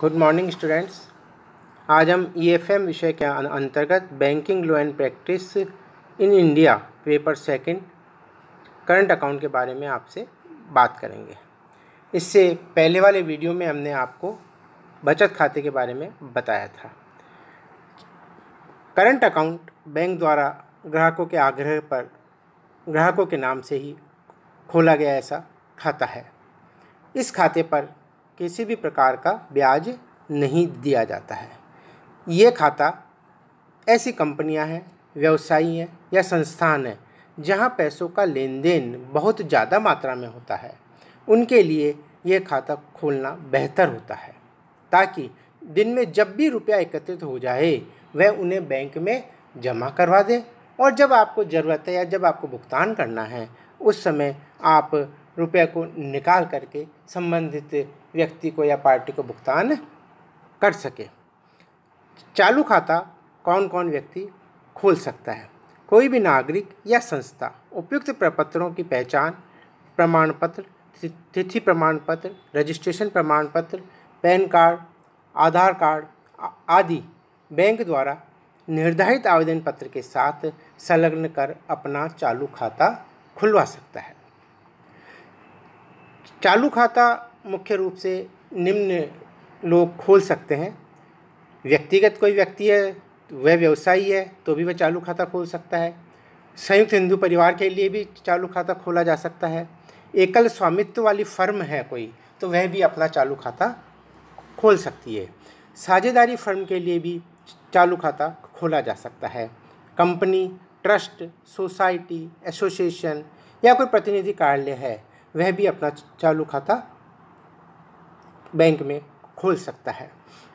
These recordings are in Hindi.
गुड मॉर्निंग स्टूडेंट्स आज हम ईएफएम e विषय के अंतर्गत banking law and practice in India paper second current account के बारे में आपसे बात करेंगे इससे पहले वाले वीडियो में हमने आपको बचत खाते के बारे में बताया था करंट अकाउंट बैंक द्वारा ग्राहकों के आग्रह पर ग्राहकों के नाम से ही खोला गया ऐसा खाता है इस खाते पर किसी भी प्रकार का ब्याज नहीं दिया जाता है ये खाता ऐसी कंपनियां हैं व्यवसायी हैं या संस्थान हैं जहां पैसों का लेन देन बहुत ज़्यादा मात्रा में होता है उनके लिए ये खाता खोलना बेहतर होता है ताकि दिन में जब भी रुपया एकत्रित हो जाए वह उन्हें बैंक में जमा करवा दें और जब आपको ज़रूरत है या जब आपको भुगतान करना है उस समय आप रुपये को निकाल करके संबंधित व्यक्ति को या पार्टी को भुगतान कर सके चालू खाता कौन कौन व्यक्ति खोल सकता है कोई भी नागरिक या संस्था उपयुक्त प्रपत्रों की पहचान प्रमाण पत्र तिथि प्रमाण पत्र रजिस्ट्रेशन प्रमाण पत्र पैन कार्ड आधार कार्ड आदि बैंक द्वारा निर्धारित आवेदन पत्र के साथ संलग्न कर अपना चालू खाता खुलवा सकता है चालू खाता मुख्य रूप से निम्न लोग खोल सकते हैं व्यक्तिगत कोई व्यक्ति है तो वह व्यवसायी है तो भी वह चालू खाता खोल सकता है संयुक्त हिंदू परिवार के लिए भी चालू खाता खोला जा सकता है एकल स्वामित्व वाली फर्म है कोई तो वह भी अपना चालू खाता खोल सकती है साझेदारी फर्म के लिए भी चालू खाता खोला जा सकता है कंपनी ट्रस्ट सोसाइटी एसोसिएशन या कोई प्रतिनिधि कार्यालय है वह भी अपना चालू खाता बैंक में खोल सकता है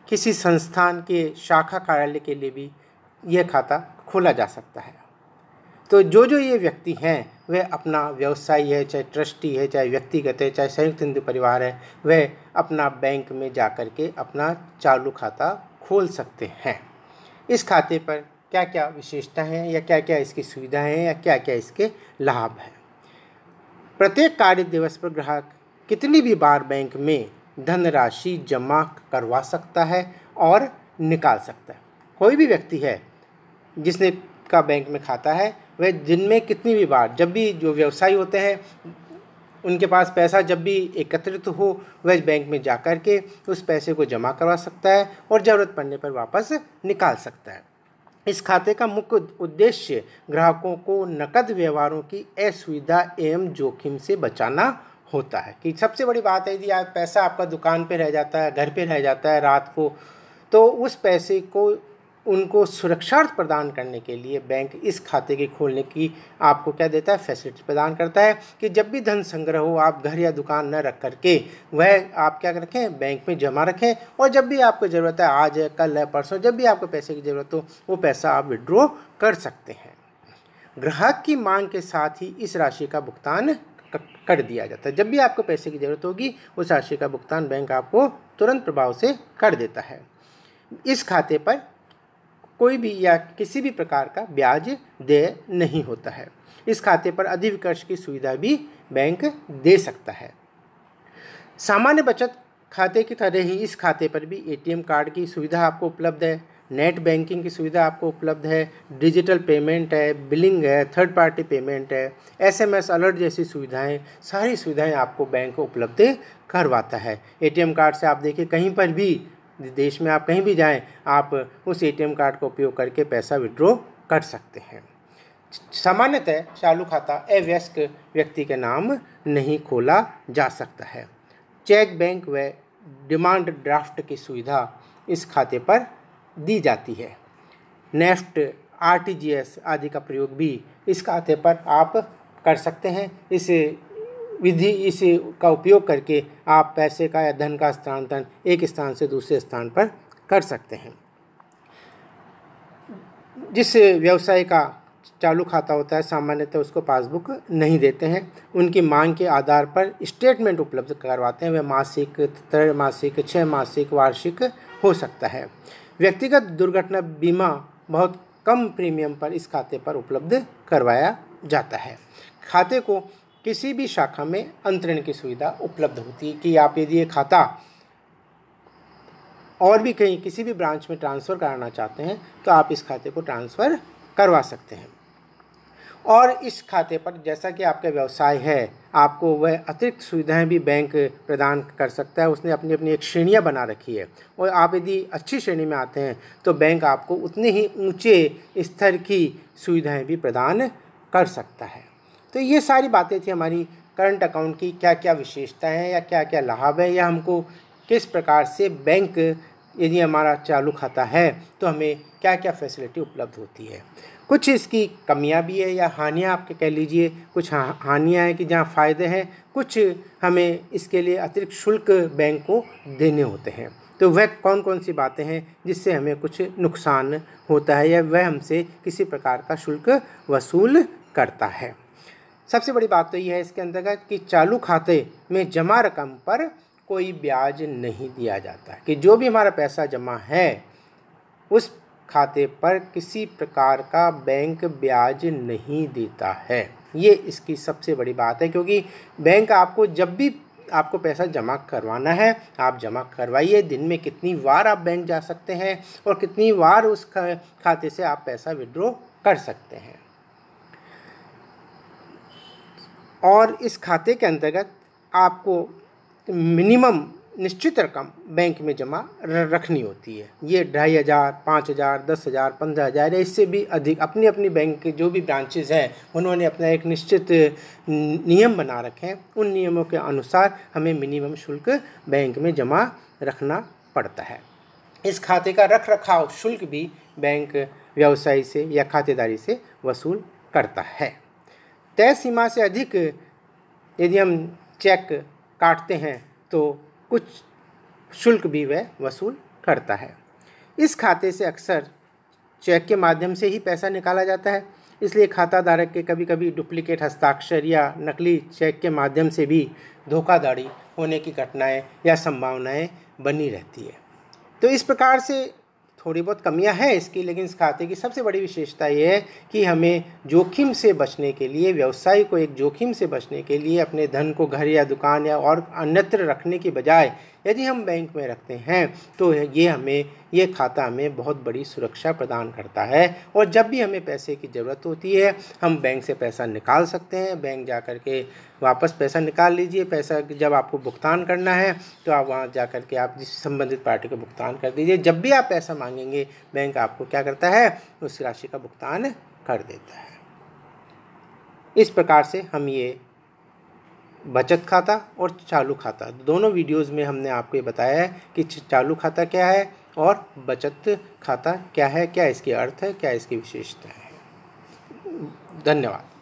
किसी संस्थान के शाखा कार्यालय के लिए भी यह खाता खोला जा सकता है तो जो जो ये व्यक्ति हैं वह अपना व्यवसायी है चाहे ट्रस्टी है चाहे व्यक्तिगत है चाहे संयुक्त हिंदू परिवार है वह अपना बैंक में जा कर के अपना चालू खाता खोल सकते हैं इस खाते पर क्या क्या विशेषता हैं या क्या क्या इसकी सुविधाएं हैं या क्या क्या इसके लाभ हैं प्रत्येक कार्य दिवस पर ग्राहक कितनी भी बार बैंक में धनराशि जमा करवा सकता है और निकाल सकता है कोई भी व्यक्ति है जिसने का बैंक में खाता है वह दिन में कितनी भी बार जब भी जो व्यवसायी होते हैं उनके पास पैसा जब भी एकत्रित हो वह बैंक में जा कर के उस पैसे को जमा करवा सकता है और ज़रूरत पड़ने पर वापस निकाल सकता है इस खाते का मुख्य उद्देश्य ग्राहकों को नकद व्यवहारों की असुविधा एवं जोखिम से बचाना होता है कि सबसे बड़ी बात है यदि आप पैसा आपका दुकान पर रह जाता है घर पर रह जाता है रात को तो उस पैसे को उनको सुरक्षार्थ प्रदान करने के लिए बैंक इस खाते के खोलने की आपको क्या देता है फैसिलिटी प्रदान करता है कि जब भी धन संग्रह हो आप घर या दुकान न रख करके वह आप क्या रखें बैंक में जमा रखें और जब भी आपको ज़रूरत है आज है कल है परसों जब भी आपको पैसे की ज़रूरत हो वो पैसा आप विड्रॉ कर सकते हैं ग्राहक की मांग के साथ ही इस राशि का भुगतान कर दिया जाता है जब भी आपको पैसे की ज़रूरत होगी उस राशि का भुगतान बैंक आपको तुरंत प्रभाव से कर देता है इस खाते पर कोई भी या किसी भी प्रकार का ब्याज देय नहीं होता है इस खाते पर अधिविकर्ष की सुविधा भी बैंक दे सकता है सामान्य बचत खाते की तरह ही इस खाते पर भी एटीएम कार्ड की सुविधा आपको उपलब्ध है नेट बैंकिंग की सुविधा आपको उपलब्ध है डिजिटल पेमेंट है बिलिंग है थर्ड पार्टी पेमेंट है एसएमएस अलर्ट जैसी सुविधाएं सारी सुविधाएं आपको बैंक उपलब्ध करवाता है एटीएम कार्ड से आप देखिए कहीं पर भी देश में आप कहीं भी जाएं आप उस एटीएम कार्ड का उपयोग करके पैसा विड्रॉ कर सकते हैं सामान्यतः चालू खाता अवयस्क व्यक्ति के नाम नहीं खोला जा सकता है चेक बैंक व डिमांड ड्राफ्ट की सुविधा इस खाते पर दी जाती है नेफ्ट आरटीजीएस आदि का प्रयोग भी इस खाते पर आप कर सकते हैं इस विधि इस का उपयोग करके आप पैसे का या धन का स्थानांतरण एक स्थान से दूसरे स्थान पर कर सकते हैं जिस व्यवसाय का चालू खाता होता है सामान्यतः उसको पासबुक नहीं देते हैं उनकी मांग के आधार पर स्टेटमेंट उपलब्ध करवाते हैं वह मासिक त्रैमासिक छः मासिक वार्षिक हो सकता है व्यक्तिगत दुर्घटना बीमा बहुत कम प्रीमियम पर इस खाते पर उपलब्ध करवाया जाता है खाते को किसी भी शाखा में अंतरण की सुविधा उपलब्ध होती है कि आप यदि ये खाता और भी कहीं किसी भी ब्रांच में ट्रांसफ़र कराना चाहते हैं तो आप इस खाते को ट्रांसफ़र करवा सकते हैं और इस खाते पर जैसा कि आपका व्यवसाय है आपको वह अतिरिक्त सुविधाएं भी बैंक प्रदान कर सकता है उसने अपनी अपनी एक श्रेणियाँ बना रखी है और आप यदि अच्छी श्रेणी में आते हैं तो बैंक आपको उतने ही ऊंचे स्तर की सुविधाएं भी प्रदान कर सकता है तो ये सारी बातें थी हमारी करंट अकाउंट की क्या क्या विशेषताएँ हैं या क्या क्या लाभ है या हमको किस प्रकार से बैंक यदि हमारा चालू खाता है तो हमें क्या क्या फैसिलिटी उपलब्ध होती है कुछ इसकी कमियां भी है या हानियां आपके कह लीजिए कुछ हानियाँ हानियां हैं कि जहां फ़ायदे हैं कुछ हमें इसके लिए अतिरिक्त शुल्क बैंक को देने होते हैं तो वह कौन कौन सी बातें हैं जिससे हमें कुछ नुकसान होता है या वह हमसे किसी प्रकार का शुल्क वसूल करता है सबसे बड़ी बात तो यह है इसके अंतर्गत कि चालू खाते में जमा रकम पर कोई ब्याज नहीं दिया जाता कि जो भी हमारा पैसा जमा है उस खाते पर किसी प्रकार का बैंक ब्याज नहीं देता है ये इसकी सबसे बड़ी बात है क्योंकि बैंक आपको जब भी आपको पैसा जमा करवाना है आप जमा करवाइए दिन में कितनी बार आप बैंक जा सकते हैं और कितनी बार उस खाते से आप पैसा विड्रॉ कर सकते हैं और इस खाते के अंतर्गत आपको मिनिमम निश्चित रकम बैंक में जमा रखनी होती है ये ढाई हज़ार पाँच हज़ार दस हज़ार पंद्रह हज़ार या इससे भी अधिक अपनी अपनी बैंक के जो भी ब्रांचेज हैं उन्होंने अपना एक निश्चित नियम बना रखे हैं उन नियमों के अनुसार हमें मिनिमम शुल्क बैंक में जमा रखना पड़ता है इस खाते का रख रखाव शुल्क भी बैंक व्यवसायी से या खातेदारी से वसूल करता है तय सीमा से अधिक यदि हम चेक काटते हैं तो कुछ शुल्क भी वह वसूल करता है इस खाते से अक्सर चेक के माध्यम से ही पैसा निकाला जाता है इसलिए खाता धारक के कभी कभी डुप्लीकेट हस्ताक्षर या नकली चेक के माध्यम से भी धोखाधड़ी होने की घटनाएं या संभावनाएं बनी रहती है तो इस प्रकार से थोड़ी बहुत कमियां हैं इसकी लेकिन इस खाते की सबसे बड़ी विशेषता ये है कि हमें जोखिम से बचने के लिए व्यवसाय को एक जोखिम से बचने के लिए अपने धन को घर या दुकान या और अन्यत्र रखने के बजाय यदि हम बैंक में रखते हैं तो ये हमें ये खाता हमें बहुत बड़ी सुरक्षा प्रदान करता है और जब भी हमें पैसे की ज़रूरत होती है हम बैंक से पैसा निकाल सकते हैं बैंक जा कर के वापस पैसा निकाल लीजिए पैसा जब आपको भुगतान करना है तो आप वहाँ जा कर के आप जिस संबंधित पार्टी को भुगतान कर दीजिए जब भी आप पैसा मांगेंगे बैंक आपको क्या करता है उस राशि का भुगतान कर देता है इस प्रकार से हम ये बचत खाता और चालू खाता दोनों वीडियोस में हमने आपको ये बताया है कि चालू खाता क्या है और बचत खाता क्या है क्या इसके अर्थ है क्या इसकी विशेषता है धन्यवाद